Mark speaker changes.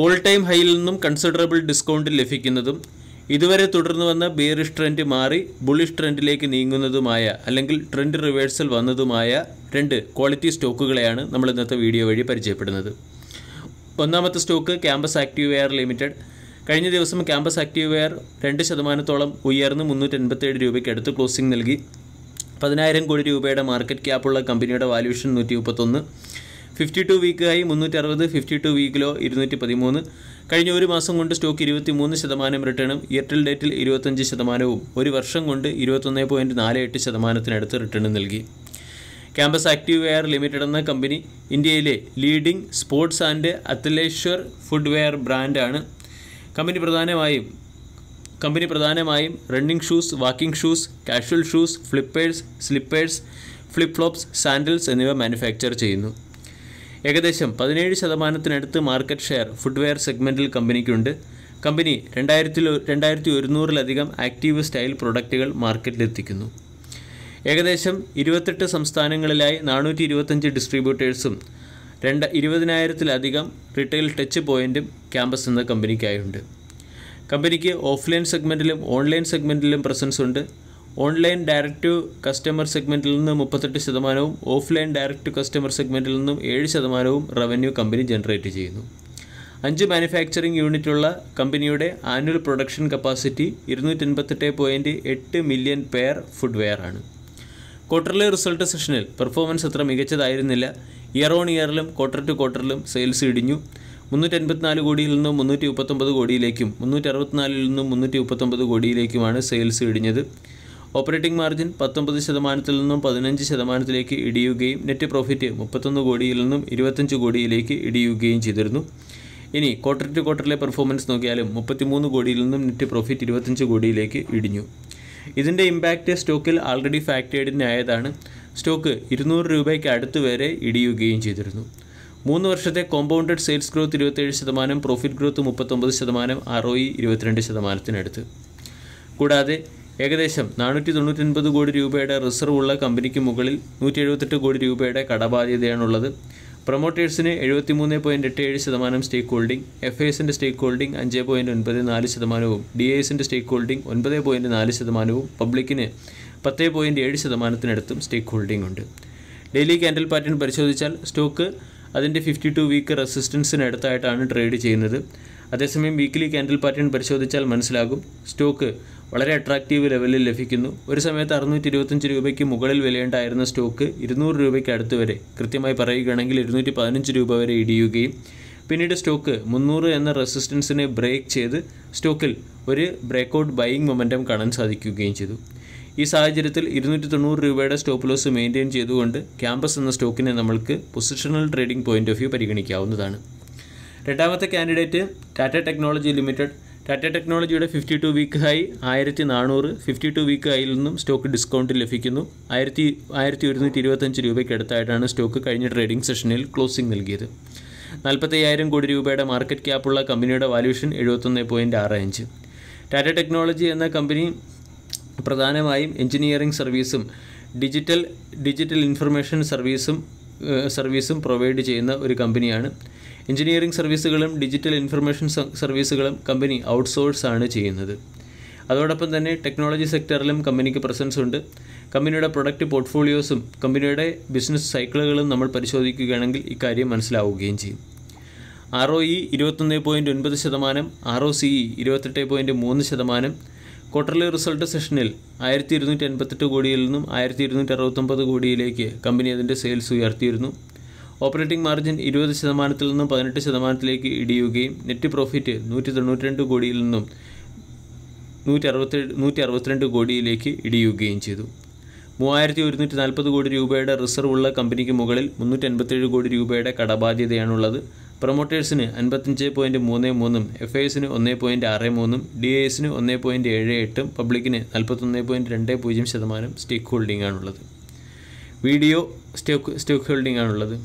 Speaker 1: all time ഹൈയിൽ നിന്നും considerable discount ലഭിക്കുന്നതും ഇതുവരെ തുടർന്നു വന്ന ബിയറിഷ് ട്രെൻഡ് മാറി ബുള്ളിഷ് ട്രെൻഡിലേക്ക് നീങ്ങുന്നതുമായ അല്ലെങ്കിൽ ട്രെൻഡ് റിവേഴ്സൽ വന്നതുമായ രണ്ട് ക്വാളിറ്റി സ്റ്റോക്കുകളെയാണ് നമ്മൾ ഇന്നത്തെ വീഡിയോ വഴി പരിചയപ്പെടുന്നത് ഒന്നാമത്തെ stock Campus Activewear limited കഴിഞ്ഞ ദിവസം ക്യാമ്പസ് ആക്റ്റീവ് വെയർ രണ്ട് ശതമാനത്തോളം ഉയർന്ന് മുന്നൂറ്റി എൺപത്തേഴ് രൂപയ്ക്ക് അടുത്ത് ക്ലോസിംഗ് നൽകി പതിനായിരം കോടി രൂപയുടെ മാർക്കറ്റ് ക്യാപ്പുള്ള കമ്പനിയുടെ വാല്യൂഷൻ നൂറ്റി മുപ്പത്തൊന്ന് ഫിഫ്റ്റി ടു വീക്കായി മുന്നൂറ്റി അറുപത് ഫിഫ്റ്റി ടു വീക്കിലോ ഇരുന്നൂറ്റി പതിമൂന്ന് കഴിഞ്ഞ ഒരു മാസം കൊണ്ട് സ്റ്റോക്ക് ഇരുപത്തി മൂന്ന് ശതമാനം റിട്ടേണും എയർടെൽ ഡേറ്റിൽ ഇരുപത്തഞ്ച് ശതമാനവും ഒരു വർഷം കൊണ്ട് ഇരുപത്തൊന്ന് പോയിൻറ്റ് നാല് എട്ട് ശതമാനത്തിനടുത്ത് റിട്ടേൺ നൽകി ക്യാമ്പസ് ആക്റ്റീവ് വെയർ ലിമിറ്റഡ് എന്ന കമ്പനി ഇന്ത്യയിലെ leading sports and foot footwear ബ്രാൻഡാണ് കമ്പനി പ്രധാനമായും കമ്പനി പ്രധാനമായും running shoes walking shoes casual shoes flippers slippers flip flops sandals എന്നിവ മാനുഫാക്ചർ ചെയ്യുന്നു ഏകദേശം പതിനേഴ് ശതമാനത്തിനടുത്ത് മാർക്കറ്റ് ഷെയർ ഫുഡ്വെയർ സെഗ്മെൻറ്റിൽ കമ്പനിക്കുണ്ട് കമ്പനി രണ്ടായിരത്തി രണ്ടായിരത്തി ഒരുന്നൂറിലധികം ആക്റ്റീവ് സ്റ്റൈൽ പ്രൊഡക്റ്റുകൾ മാർക്കറ്റിലെത്തിക്കുന്നു ഏകദേശം ഇരുപത്തെട്ട് സംസ്ഥാനങ്ങളിലായി നാനൂറ്റി ഇരുപത്തഞ്ച് ഡിസ്ട്രിബ്യൂട്ടേഴ്സും രണ്ട് ഇരുപതിനായിരത്തിലധികം റീറ്റെയിൽ ടച്ച് പോയിൻറ്റും ക്യാമ്പസ് എന്ന കമ്പനിക്കായുണ്ട് കമ്പനിക്ക് ഓഫ്ലൈൻ സെഗ്മെൻറ്റിലും ഓൺലൈൻ സെഗ്മെൻറ്റിലും പ്രസൻസ് ഉണ്ട് ഓൺലൈൻ ഡയറക്റ്റ് കസ്റ്റമർ സെഗ്മെൻറ്റിൽ നിന്ന് മുപ്പത്തെട്ട് ശതമാനവും ഓഫ്ലൈൻ ഡയറക്റ്റ് കസ്റ്റമർ സെഗ്മെൻറ്റിൽ നിന്നും ഏഴ് ശതമാനവും റവന്യൂ കമ്പനി ജനറേറ്റ് ചെയ്യുന്നു അഞ്ച് മാനുഫാക്ചറിംഗ് യൂണിറ്റുള്ള കമ്പനിയുടെ ആനുവൽ പ്രൊഡക്ഷൻ കപ്പാസിറ്റി ഇരുന്നൂറ്റെൺപത്തെട്ട് പോയിൻറ്റ് എട്ട് മില്യൺ പെയർ ഫുഡ്വെയർ ആണ് ക്വാർട്ടർലി റിസൾട്ട് സെഷനിൽ പെർഫോമൻസ് അത്ര മികച്ചതായിരുന്നില്ല ഇയർ ഓൺ ഇയറിലും ക്വാർട്ടർ ടു ക്വാർട്ടറിലും സെയിൽസ് ഇടിഞ്ഞു എൺപത്തിനാല് കോടിയിൽ നിന്നും മുന്നൂറ്റി മുപ്പത്തൊമ്പത് കോടിയിലേക്കും മുന്നൂറ്റി അറുപത്തിനാലിൽ നിന്നും മുന്നൂറ്റി മുപ്പത്തൊമ്പത് കോടിയിലേക്കുമാണ് സെയിൽസ് ഇടിഞ്ഞത് ഓപ്പറേറ്റിംഗ് മാർജിൻ പത്തൊമ്പത് ശതമാനത്തിൽ നിന്നും പതിനഞ്ച് ശതമാനത്തിലേക്ക് ഇടിയുകയും നെറ്റ് പ്രോഫിറ്റ് മുപ്പത്തൊന്ന് കോടിയിൽ നിന്നും ഇരുപത്തഞ്ച് കോടിയിലേക്ക് ഇടിയുകയും ചെയ്തിരുന്നു ഇനി ക്വാർട്ടർ ടു ക്വാർട്ടറിലെ പെർഫോമൻസ് നോക്കിയാലും മുപ്പത്തിമൂന്ന് കോടിയിൽ നിന്നും നെറ്റ് പ്രോഫിറ്റ് ഇരുപത്തഞ്ച് കോടിയിലേക്ക് ഇടിഞ്ഞു ഇതിൻ്റെ ഇമ്പാക്റ്റ് സ്റ്റോക്കിൽ ആൾറെഡി ഫാക്ടേഡിന് ആയതാണ് സ്റ്റോക്ക് ഇരുന്നൂറ് രൂപയ്ക്ക് അടുത്ത് വരെ ഇടിയുകയും ചെയ്തിരുന്നു മൂന്ന് വർഷത്തെ കോമ്പൗണ്ടഡ് സെയിൽസ് ഗ്രോത്ത് ഇരുപത്തേഴ് ശതമാനം പ്രോഫിറ്റ് ഗ്രോത്ത് മുപ്പത്തൊമ്പത് ശതമാനം ആർ ഒ ഇ ഇരുപത്തിരണ്ട് ശതമാനത്തിനടുത്ത് കൂടാതെ ഏകദേശം നാനൂറ്റി തൊണ്ണൂറ്റി ഒൻപത് കോടി രൂപയുടെ റിസർവ് ഉള്ള കമ്പനിക്ക് മുകളിൽ നൂറ്റി എഴുപത്തെട്ട് കോടി രൂപയുടെ കടബാധ്യതയാണുള്ളത് പ്രൊമോട്ടേഴ്സിന് എഴുപത്തി മൂന്ന് പോയിൻറ്റ് എട്ട് ഏഴ് ശതമാനം സ്റ്റേക്ക് ഹോൾഡിംഗ് എഫ് എസിൻ്റെ സ്റ്റേക്ക് ഹോൾഡിംഗ് അഞ്ച് പോയിൻറ്റ് ഒൻപത് നാല് ശതമാനവും ഡി എസിൻ്റെ സ്റ്റേക്ക് ഹോൾഡിംഗ് ഒൻപത് പോയിൻറ്റ് നാല് ശതമാനവും പബ്ലിക്കിന് പത്ത് പോയിൻറ്റ് ഏഴ് ശതമാനത്തിനടുത്തും സ്റ്റേക്ക് ഹോൾഡിംഗ് ഉണ്ട് ഡെയിലി ക്യാൻഡൽ പാറ്റേൺ പരിശോധിച്ചാൽ സ്റ്റോക്ക് അതിൻ്റെ ഫിഫ്റ്റി ടു വീക്ക് റെസിസ്റ്റൻസിനടുത്തായിട്ടാണ് ട്രേഡ് ചെയ്യുന്നത് അതേസമയം വീക്കിലി ക്യാൻഡിൽ പാറ്റേൺ പരിശോധിച്ചാൽ മനസ്സിലാകും സ്റ്റോക്ക് വളരെ അട്രാക്റ്റീവ് ലെവലിൽ ലഭിക്കുന്നു ഒരു സമയത്ത് അറുന്നൂറ്റി ഇരുപത്തഞ്ച് രൂപയ്ക്ക് മുകളിൽ വിലയുണ്ടായിരുന്ന സ്റ്റോക്ക് ഇരുന്നൂറ് രൂപയ്ക്ക് അടുത്ത് വരെ കൃത്യമായി പറയുകയാണെങ്കിൽ ഇരുന്നൂറ്റി പതിനഞ്ച് രൂപ വരെ ഇടിയുകയും പിന്നീട് സ്റ്റോക്ക് മുന്നൂറ് എന്ന റെസിസ്റ്റൻസിനെ ബ്രേക്ക് ചെയ്ത് സ്റ്റോക്കിൽ ഒരു ബ്രേക്കൗട്ട് ബൈയിങ് മൊമെൻറ്റം കാണാൻ സാധിക്കുകയും ചെയ്തു ഈ സാഹചര്യത്തിൽ ഇരുന്നൂറ്റി തൊണ്ണൂറ് രൂപയുടെ സ്റ്റോപ്പ് ലോസ് മെയിൻറ്റെയിൻ ചെയ്തുകൊണ്ട് ക്യാമ്പസ് എന്ന സ്റ്റോക്കിനെ നമ്മൾക്ക് positional trading point of view പരിഗണിക്കാവുന്നതാണ് രണ്ടാമത്തെ candidate Tata technology limited Tata ടെക്നോളജിയുടെ ഫിഫ്റ്റി ടു വീക്ക് ഹൈ ആയിരത്തി നാനൂറ് ഫിഫ്റ്റി ടു വീക്ക് ഹൈയിൽ നിന്നും സ്റ്റോക്ക് ഡിസ്കൗണ്ട് ലഭിക്കുന്നു ആയിരത്തി ആയിരത്തി ഒരുന്നൂറ്റി ഇരുപത്തഞ്ച് രൂപയ്ക്ക് അടുത്തായിട്ടാണ് സ്റ്റോക്ക് കഴിഞ്ഞ ട്രേഡിംഗ് സെഷനിൽ ക്ലോസിംഗ് നൽകിയത് നാൽപ്പത്തയ്യായിരം കോടി രൂപയുടെ മാർക്കറ്റ് ക്യാപ്പുള്ള കമ്പനിയുടെ വാല്യൂഷൻ എഴുപത്തൊന്ന് പോയിൻറ്റ് ആറ് അഞ്ച് ടാറ്റ ടെക്നോളജി എന്ന കമ്പനി പ്രധാനമായും എഞ്ചിനീയറിംഗ് സർവീസും ഡിജിറ്റൽ ഡിജിറ്റൽ ഇൻഫർമേഷൻ സർവീസും സർവീസും പ്രൊവൈഡ് ചെയ്യുന്ന ഒരു കമ്പനിയാണ് എഞ്ചിനീയറിംഗ് സർവീസുകളും ഡിജിറ്റൽ ഇൻഫർമേഷൻ സർവീസുകളും കമ്പനി ഔട്ട്സോഴ്സ് ആണ് ചെയ്യുന്നത് അതോടൊപ്പം തന്നെ ടെക്നോളജി സെക്ടറിലും കമ്പനിക്ക് പ്രസൻസ് ഉണ്ട് കമ്പനിയുടെ പ്രൊഡക്റ്റ് പോർട്ട്ഫോളിയോസും കമ്പനിയുടെ ബിസിനസ് സൈക്കിളുകളും നമ്മൾ പരിശോധിക്കുകയാണെങ്കിൽ ഇക്കാര്യം മനസ്സിലാവുകയും ചെയ്യും ആർ ഒ ഇ ഇരുപത്തൊന്ന് പോയിൻറ്റ് ഒൻപത് ശതമാനം ആർ ഒ സി ഇ ഇരുപത്തെട്ട് പോയിൻറ്റ് മൂന്ന് ശതമാനം ക്വാർട്ടർലി റിസൾട്ട് സെഷനിൽ ആയിരത്തി ഇരുന്നൂറ്റി എൺപത്തെട്ട് കോടിയിൽ നിന്നും ആയിരത്തി ഇരുന്നൂറ്റി അറുപത്തൊമ്പത് കോടിയിലേക്ക് കമ്പനി അതിൻ്റെ സെയിൽസ് ഉയർത്തിയിരുന്നു ഓപ്പറേറ്റിംഗ് മാർജിൻ ഇരുപത് ശതമാനത്തിൽ നിന്നും പതിനെട്ട് ശതമാനത്തിലേക്ക് ഇടിയുകയും നെറ്റ് പ്രോഫിറ്റ് നൂറ്റി തൊണ്ണൂറ്റിരണ്ട് കോടിയിൽ നിന്നും നൂറ്റി അറുപത്തി നൂറ്റി അറുപത്തിരണ്ട് കോടിയിലേക്ക് ഇടിയുകയും ചെയ്തു മൂവായിരത്തി ഒരുന്നൂറ്റി നാൽപ്പത് കോടി രൂപയുടെ റിസർവ് ഉള്ള കമ്പനിക്ക് മുകളിൽ മുന്നൂറ്റി അൻപത്തേഴ് കോടി രൂപയുടെ കടബാധ്യതയാണുള്ളത് പ്രൊമോട്ടേഴ്സിന് അൻപത്തഞ്ച് പോയിൻറ്റ് മൂന്ന് മൂന്നും എഫ് ഐ എസിന് ഒന്ന് പോയിൻറ്റ് ആറ് മൂന്നും ഡി ഐ എസിന് ഒന്ന് പോയിൻറ്റ് ഏഴ് എട്ടും പബ്ലിക്കിന് നാൽപ്പത്തൊന്ന് പോയിൻറ്റ് രണ്ട് പൂജ്യം ശതമാനം സ്റ്റേക്ക് ഹോൾഡിംഗ് ആണുള്ളത് വീഡിയോ സ്റ്റോക്ക് സ്റ്റോക്ക് ഹോൾഡിംഗ് ആണുള്ളത്